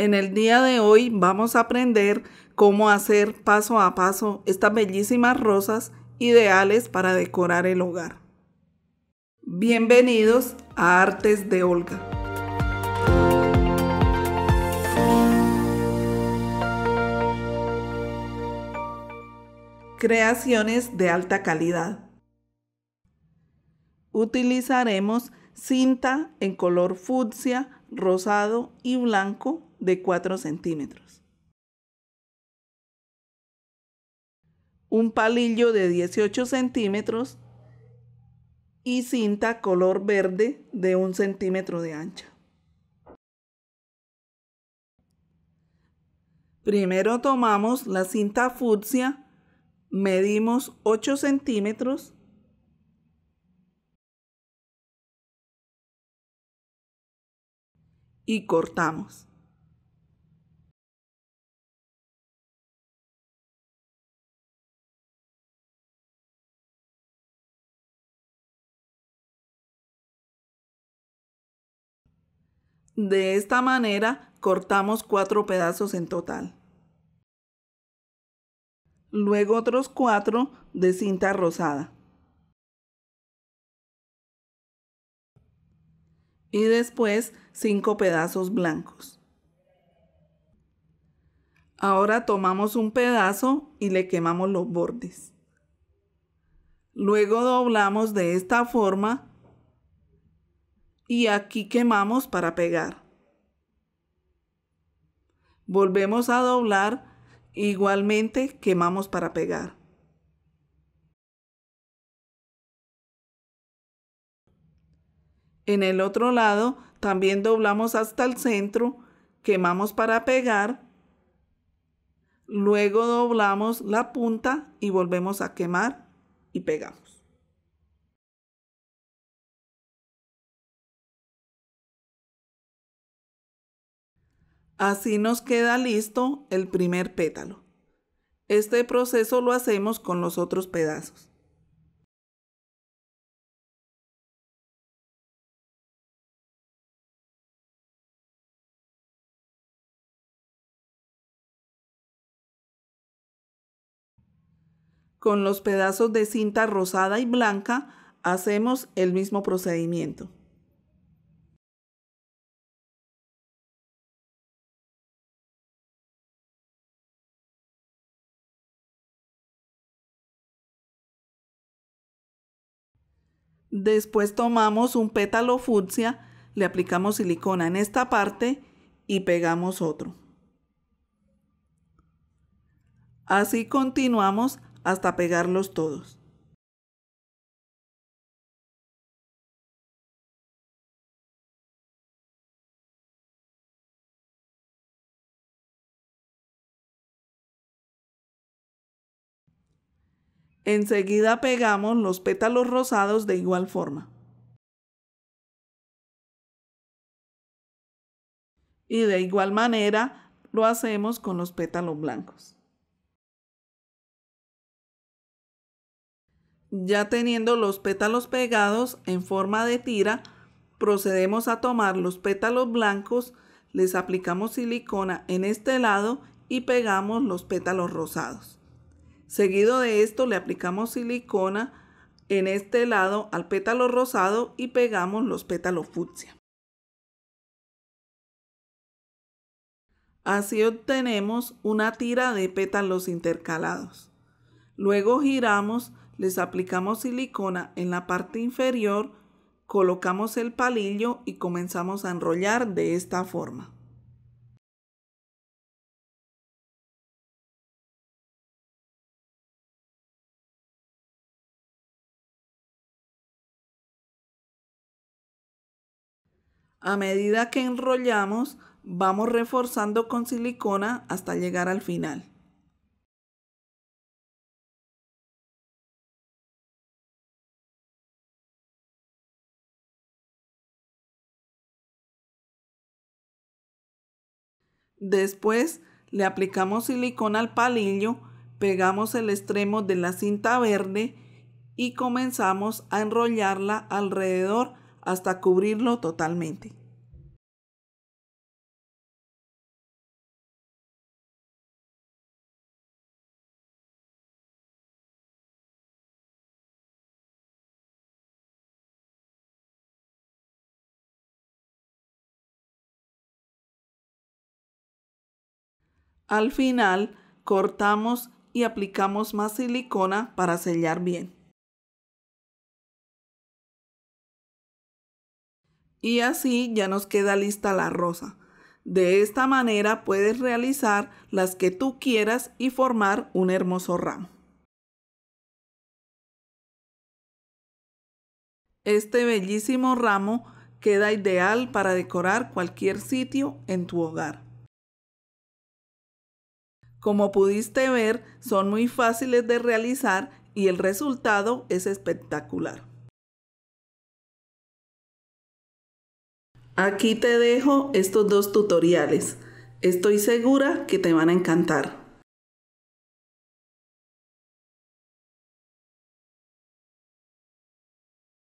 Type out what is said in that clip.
En el día de hoy vamos a aprender cómo hacer paso a paso estas bellísimas rosas ideales para decorar el hogar. Bienvenidos a Artes de Olga. Creaciones de alta calidad. Utilizaremos cinta en color fucsia rosado y blanco de 4 centímetros. Un palillo de 18 centímetros y cinta color verde de 1 centímetro de ancho. Primero tomamos la cinta fucsia, medimos 8 centímetros y cortamos. De esta manera cortamos cuatro pedazos en total. Luego otros cuatro de cinta rosada. Y después cinco pedazos blancos. Ahora tomamos un pedazo y le quemamos los bordes. Luego doblamos de esta forma y aquí quemamos para pegar. Volvemos a doblar, igualmente quemamos para pegar. En el otro lado también doblamos hasta el centro, quemamos para pegar, luego doblamos la punta y volvemos a quemar y pegamos. Así nos queda listo el primer pétalo. Este proceso lo hacemos con los otros pedazos. Con los pedazos de cinta rosada y blanca hacemos el mismo procedimiento. Después tomamos un pétalo fucsia, le aplicamos silicona en esta parte y pegamos otro. Así continuamos hasta pegarlos todos. Enseguida pegamos los pétalos rosados de igual forma. Y de igual manera lo hacemos con los pétalos blancos. Ya teniendo los pétalos pegados en forma de tira, procedemos a tomar los pétalos blancos, les aplicamos silicona en este lado y pegamos los pétalos rosados. Seguido de esto le aplicamos silicona en este lado al pétalo rosado y pegamos los pétalos fucsia. Así obtenemos una tira de pétalos intercalados. Luego giramos les aplicamos silicona en la parte inferior, colocamos el palillo y comenzamos a enrollar de esta forma. A medida que enrollamos, vamos reforzando con silicona hasta llegar al final. Después le aplicamos silicona al palillo, pegamos el extremo de la cinta verde y comenzamos a enrollarla alrededor hasta cubrirlo totalmente. Al final cortamos y aplicamos más silicona para sellar bien. Y así ya nos queda lista la rosa. De esta manera puedes realizar las que tú quieras y formar un hermoso ramo. Este bellísimo ramo queda ideal para decorar cualquier sitio en tu hogar. Como pudiste ver, son muy fáciles de realizar y el resultado es espectacular. Aquí te dejo estos dos tutoriales. Estoy segura que te van a encantar.